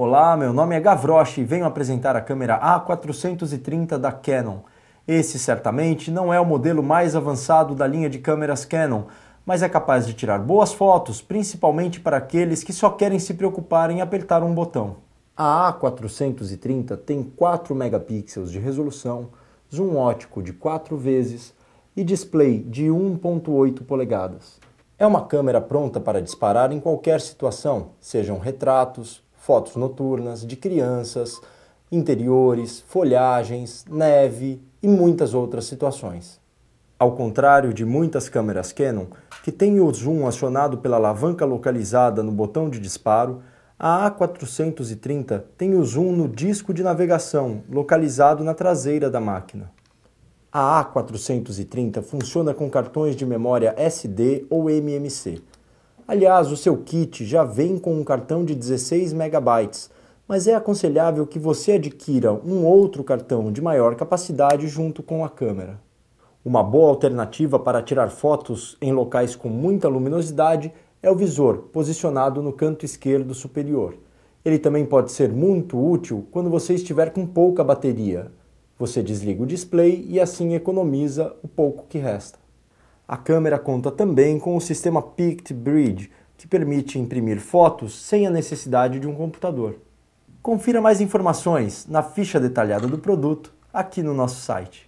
Olá, meu nome é Gavroche e venho apresentar a câmera A430 da Canon. Esse certamente não é o modelo mais avançado da linha de câmeras Canon, mas é capaz de tirar boas fotos, principalmente para aqueles que só querem se preocupar em apertar um botão. A A430 tem 4 megapixels de resolução, zoom ótico de 4 vezes e display de 1.8 polegadas. É uma câmera pronta para disparar em qualquer situação, sejam retratos, fotos noturnas de crianças, interiores, folhagens, neve e muitas outras situações. Ao contrário de muitas câmeras Canon, que têm o zoom acionado pela alavanca localizada no botão de disparo, a A430 tem o zoom no disco de navegação, localizado na traseira da máquina. A A430 funciona com cartões de memória SD ou MMC, Aliás, o seu kit já vem com um cartão de 16 MB, mas é aconselhável que você adquira um outro cartão de maior capacidade junto com a câmera. Uma boa alternativa para tirar fotos em locais com muita luminosidade é o visor, posicionado no canto esquerdo superior. Ele também pode ser muito útil quando você estiver com pouca bateria. Você desliga o display e assim economiza o pouco que resta. A câmera conta também com o sistema Pict Bridge, que permite imprimir fotos sem a necessidade de um computador. Confira mais informações na ficha detalhada do produto aqui no nosso site.